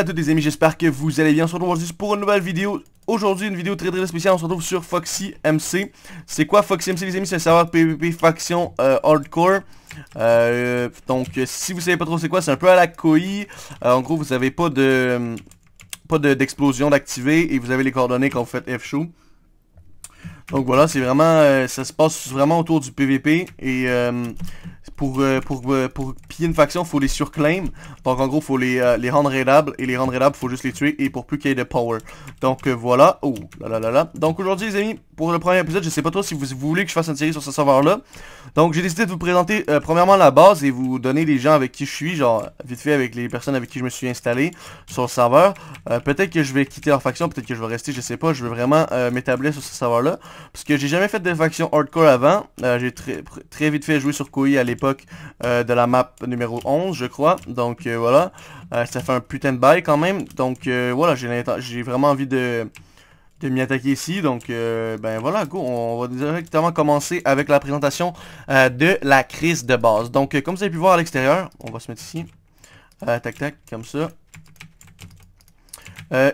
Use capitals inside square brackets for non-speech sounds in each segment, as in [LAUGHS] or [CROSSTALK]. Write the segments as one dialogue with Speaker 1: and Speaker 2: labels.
Speaker 1: à tous les amis, j'espère que vous allez bien. On se retrouve aujourd'hui pour une nouvelle vidéo. Aujourd'hui, une vidéo très très spéciale, on se retrouve sur Foxy MC. C'est quoi Foxy MC les amis C'est un serveur PvP faction euh, hardcore. Euh, donc euh, si vous savez pas trop c'est quoi, c'est un peu à la COI. en gros, vous avez pas de pas d'explosion d'activer et vous avez les coordonnées quand vous faites F show. Donc voilà, c'est vraiment ça se passe vraiment autour du PvP et pour, euh, pour, euh, pour piller une faction, faut les surclaim. Donc en gros, faut les, euh, les rendre aidables. Et les rendre il faut juste les tuer. Et pour plus qu'il y ait de power. Donc voilà. Oh là là là là. Donc aujourd'hui les amis, pour le premier épisode, je sais pas trop si vous, voulez que je fasse une série sur ce serveur là. Donc j'ai décidé de vous présenter premièrement la base et vous donner les gens avec qui je suis. Genre vite fait avec les personnes avec qui je me suis installé sur le serveur. peut-être que je vais quitter leur faction, peut-être que je vais rester, je sais pas. Je veux vraiment m'établir sur ce serveur là. Parce que j'ai jamais fait de faction hardcore avant. j'ai très, très vite fait jouer sur Koi à l'époque euh, de la map numéro 11, je crois. Donc euh, voilà, euh, ça fait un putain de bail quand même. Donc voilà, j'ai vraiment envie de, de m'y attaquer ici. Donc ben voilà, go, on va directement commencer avec la présentation de la crise de base. Donc comme vous avez pu voir à l'extérieur, on va se mettre ici. tac tac, comme ça.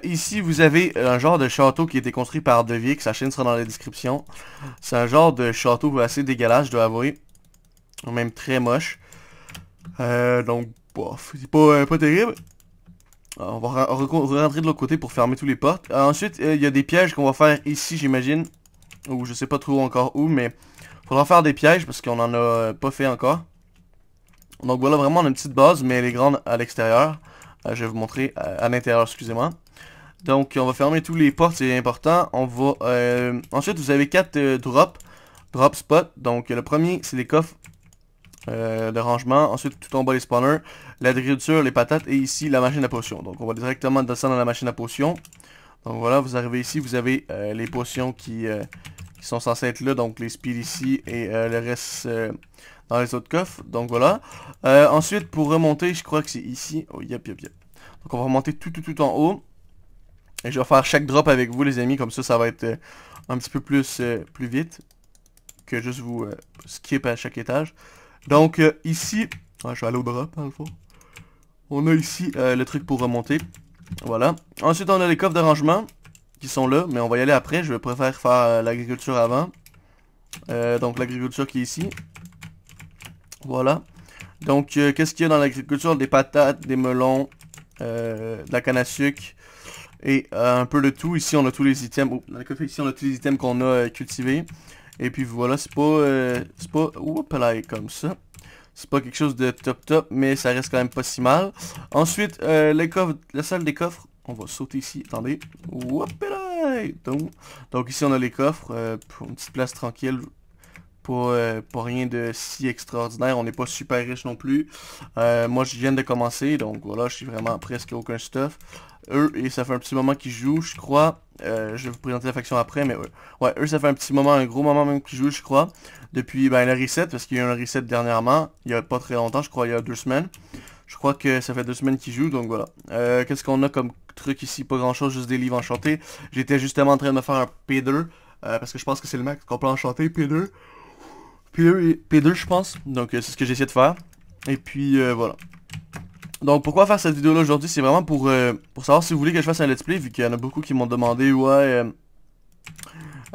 Speaker 1: ici, vous avez un genre de château qui a été construit par Devier, que sa chaîne sera dans la description. C'est un genre de château assez dégueulasse, je dois avouer même très moche. Euh, donc, bof, c'est pas, euh, pas terrible. on va rentrer de l'autre côté pour fermer toutes les portes. Euh, ensuite, il y a des pièges qu'on va faire ici, j'imagine. Ou je sais pas trop encore où, mais... Faudra faire des pièges parce qu'on en a pas fait encore. Donc voilà, vraiment, on une petite base, mais elle est grande à l'extérieur. je vais vous montrer à, l'intérieur, excusez-moi. Donc, on va fermer toutes les portes, c'est important. On va... ensuite, vous avez quatre drops, drop spot. Donc, le premier, c'est les coffres euh, de rangement. Ensuite, tout en bas, les spawners, la l'agriculture, les patates et ici, la machine à potions Donc, on va directement descendre dans la machine à potions Donc, voilà, vous arrivez ici, vous avez euh, les potions euh, qui, sont censées être là. Donc, les speeds ici et le reste dans les autres coffres. Donc, voilà. ensuite, pour remonter, je crois que c'est ici. Oh, yep, yep, yep. Donc, on va remonter tout, tout, tout en haut. Et je vais faire chaque drop avec vous, les amis. Comme ça, ça va être un petit peu plus, plus vite que juste vous skip à chaque étage. Donc euh, ici, je vais aller au drop par le fond. On a ici euh, le truc pour remonter. Voilà. Ensuite, on a les coffres d'arrangement qui sont là, mais on va y aller après. Je préfère faire euh, l'agriculture avant. donc l'agriculture qui est ici. Voilà. Donc qu'est-ce qu'il y a dans l'agriculture Des patates, des melons, de la canne à sucre et un peu de tout. Ici, on a tous les items. Oh, dans les coffres ici, on a tous les items qu'on a cultivés. Et puis voilà, c'est pas... Euh, c'est pas... Oups, comme ça. C'est pas quelque chose de top top, mais ça reste quand même pas si mal. Ensuite, euh, la salle des coffres. On va sauter ici, attendez. donc, donc ici on a les coffres euh, pour une petite place tranquille pas, euh, rien de si extraordinaire. On n'est pas super riche non plus. Euh, moi, je viens de commencer, donc voilà, je suis vraiment presque aucun stuff. Eux, et ça fait un petit moment qu'ils jouent, je crois. Euh, je vais vous présenter la faction après, mais ouais, eux, ça fait un petit moment, un gros moment même qu'ils jouent, je crois. Depuis ben, le reset, parce qu'il y a eu un reset dernièrement, il n'y a pas très longtemps, je crois, il y a deux semaines. Je crois que ça fait deux semaines qu'ils jouent, donc voilà. Qu'est-ce qu'on a comme truc ici Pas grand-chose, juste des livres enchantés. J'étais justement en train de me faire un P2, parce que je pense que c'est le max qu'on peut enchanter, P2. P2, e, je pense. Donc euh, c'est ce que essayé de faire. Et puis euh, voilà. Donc pourquoi faire cette vidéo là aujourd'hui C'est vraiment pour, euh, pour savoir si vous voulez que je fasse un let's play Vu qu'il y en a beaucoup qui m'ont demandé Ouais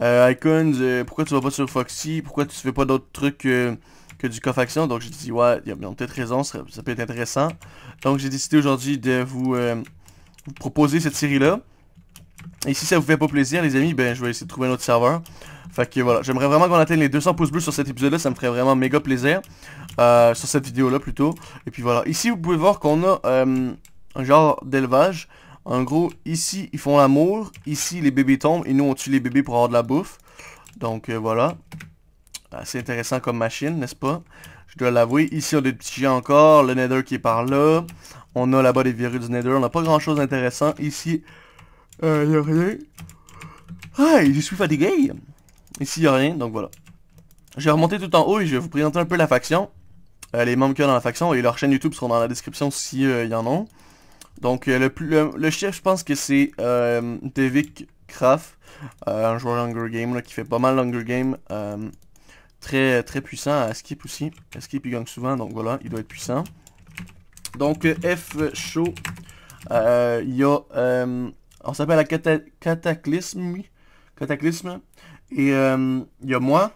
Speaker 1: Icons Pourquoi tu vas pas sur Foxy Pourquoi tu fais pas d'autres trucs que du cofaction Donc j'ai dit ouais ils ont peut-être raison ça, peut être intéressant Donc j'ai décidé aujourd'hui de vous proposer cette série là et si ça vous fait pas plaisir, les amis, ben je vais essayer de trouver un autre serveur. Fait que voilà, j'aimerais vraiment qu'on atteigne les 200 pouces bleus sur cet épisode-là, ça me ferait vraiment méga plaisir. Euh, sur cette vidéo-là plutôt. Et puis voilà, ici vous pouvez voir qu'on a euh, un genre d'élevage. En gros, ici ils font l'amour, ici les bébés tombent et nous on tue les bébés pour avoir de la bouffe. Donc euh, voilà, C'est intéressant comme machine, n'est-ce pas Je dois l'avouer, ici on a des petits encore, le nether qui est par là. On a là-bas des virus du nether, on n'a pas grand-chose d'intéressant. Ici, il euh, y a rien. Ah, je suis fatigué. Ici, y a rien, donc voilà. J'ai remonté tout en haut et je vais vous présenter un peu la faction. Euh, les membres qu'il dans la faction et leur chaîne YouTube seront dans la description si euh, y en ont. Donc le, le, chef, je pense que c'est euh, Kraft, un joueur longer Game là, qui fait pas mal longer Game. très très puissant à skip aussi. À skip il gagne souvent, donc voilà, il doit être puissant. Donc F Show, il y a on s'appelle la Cataclysme. Cataclysme. Et euh, il y a moi,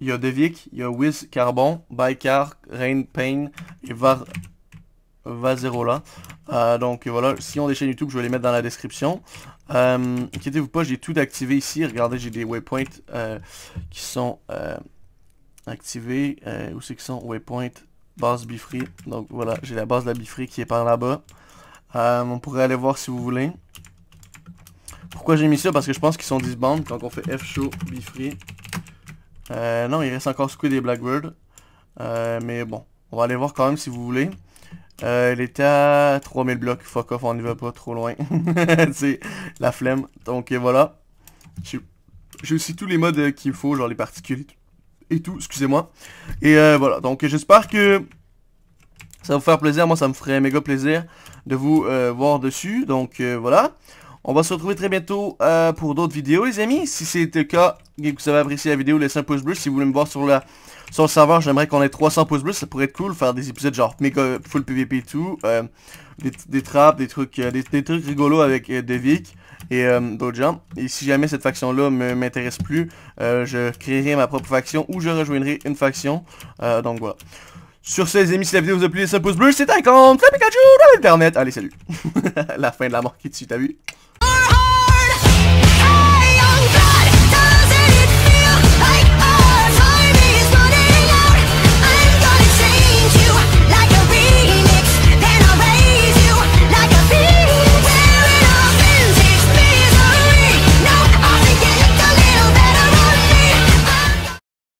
Speaker 1: il y a Devik, il y a Wiz Carbon, Baikar, Rain Pain et Var Vazerola. Euh, donc voilà, si on des chaînes YouTube, je vais les mettre dans la description. Euh, Inquiétez-vous pas, j'ai tout activé ici. Regardez, j'ai des waypoints euh, qui sont activés. où c'est qu'ils sont Waypoint, base Bifree. Donc voilà, j'ai la base de la Bifree qui est par là-bas. on pourrait aller voir si vous voulez. Pourquoi j'ai mis ça Parce que je pense qu'ils sont disband donc on fait F show, b free. Euh, non, il reste encore Squid et Blackbird. Euh, mais bon, on va aller voir quand même si vous voulez. Euh, il était à 3000 blocs, fuck off, on n'y va pas trop loin. [LAUGHS] C'est la flemme. Donc voilà. J'ai aussi tous les modes euh, qu'il faut, genre les particules et tout, excusez-moi. Et euh, voilà, donc j'espère que ça va vous faire plaisir. Moi, ça me ferait méga plaisir de vous voir dessus. Donc voilà. On va se retrouver très bientôt euh, pour d'autres vidéos, les amis. Si c'est le cas et que vous avez apprécié la vidéo, laissez un pouce bleu. Si vous voulez me voir sur, la, sur le serveur, j'aimerais qu'on ait 300 pouces bleus. Ça pourrait être cool, faire des épisodes genre méga full PVP et tout. Euh, des, des, des trucs, euh, des, trucs rigolos avec Devic et d'autres gens. Et si jamais cette faction-là ne m'intéresse plus, je créerai ma propre faction ou je rejoindrai une faction. donc voilà. Sur ce, les amis, si la vidéo vous a plu, laissez un pouce bleu. C'était un compte, Pikachu dans l'internet. Allez, salut. [LAUGHS] la fin de la mort qui suite t'as vu